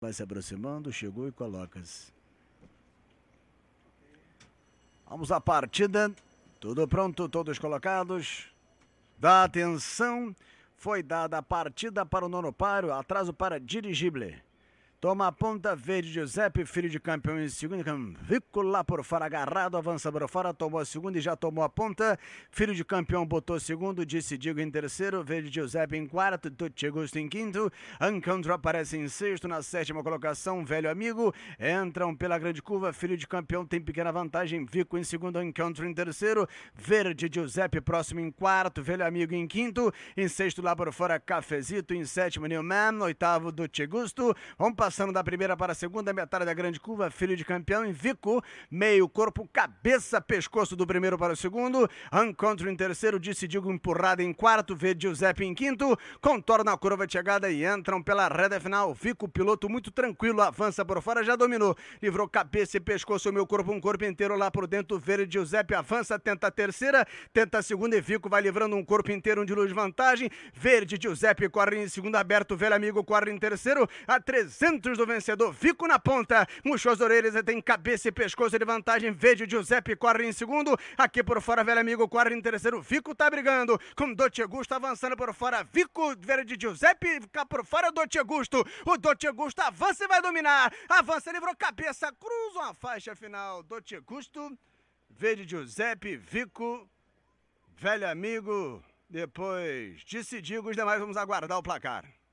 Vai se aproximando, chegou e coloca-se. Vamos à partida. Tudo pronto, todos colocados. Dá atenção. Foi dada a partida para o nono paro. Atraso para dirigible. Toma a ponta verde, Giuseppe, filho de campeão em segundo. Vico lá por fora, agarrado, avança por fora, tomou a segunda e já tomou a ponta. Filho de campeão botou segundo, disse Digo em terceiro, verde Giuseppe em quarto, Tutti Gusto em quinto. Ancantro aparece em sexto, na sétima colocação, velho amigo. Entram pela grande curva, filho de campeão tem pequena vantagem, Vico em segundo, Ancantro em terceiro. Verde Giuseppe próximo em quarto, velho amigo em quinto. Em sexto lá por fora, Cafezito, em sétimo, Newman, oitavo, Tutti Gusto. Vamos passando da primeira para a segunda, metade da grande curva, filho de campeão, envico meio corpo, cabeça, pescoço do primeiro para o segundo, encontro em terceiro, disse Digo empurrada em quarto, vê Giuseppe em quinto, contorna a curva de chegada e entram pela reta final, Vico, piloto muito tranquilo, avança por fora, já dominou, livrou cabeça e pescoço, meu corpo, um corpo inteiro lá por dentro, verde Giuseppe avança, tenta a terceira, tenta a segunda e Vico vai livrando um corpo inteiro, um de luz vantagem, verde Giuseppe corre em segundo aberto, velho amigo corre em terceiro, a 300 centros do vencedor, Vico na ponta, murchou as orelhas e tem cabeça e pescoço de vantagem, verde Giuseppe corre em segundo, aqui por fora, velho amigo, corre em terceiro, Vico tá brigando, com Dote Gusto avançando por fora, Vico, verde Giuseppe, cá por fora, Dote Gusto, o Dote Gusto avança e vai dominar, avança, livrou cabeça, cruza uma faixa final, Dote Gusto, verde Giuseppe, Vico, velho amigo, depois decidir os demais, vamos aguardar o placar.